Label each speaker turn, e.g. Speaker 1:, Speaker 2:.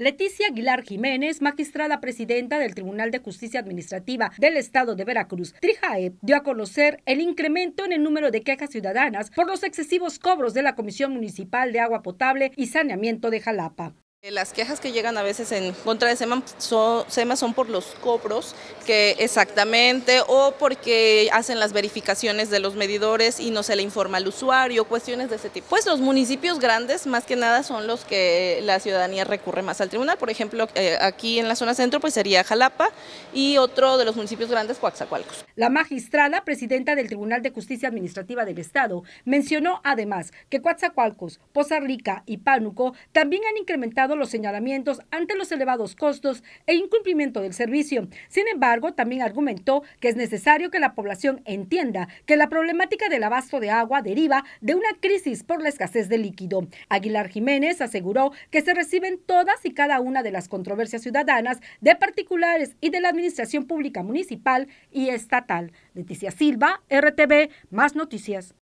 Speaker 1: Leticia Aguilar Jiménez, magistrada presidenta del Tribunal de Justicia Administrativa del Estado de Veracruz, Trijae, dio a conocer el incremento en el número de quejas ciudadanas por los excesivos cobros de la Comisión Municipal de Agua Potable y Saneamiento de Jalapa.
Speaker 2: Las quejas que llegan a veces en contra de SEMA son, por los cobros, que exactamente, o porque hacen las verificaciones de los medidores y no se le informa al usuario, cuestiones de ese tipo. Pues los municipios grandes, más que nada, son los que la ciudadanía recurre más al tribunal. Por ejemplo, eh, aquí en la zona centro, pues sería Jalapa y otro de los municipios grandes, Coatzacoalcos. La magistrada, presidenta del Tribunal de Justicia
Speaker 1: Administrativa del Estado, mencionó además que Coatzacoalcos, Poza Rica y Pánuco también han incrementado los señalamientos ante los elevados costos e incumplimiento del servicio. Sin embargo, también argumentó que es necesario que la población entienda que la problemática del abasto de agua deriva de una crisis por la escasez de líquido. Aguilar Jiménez aseguró que se reciben todas y cada una de las controversias ciudadanas de particulares y de la administración pública municipal y estatal. Leticia Silva, RTV, más noticias.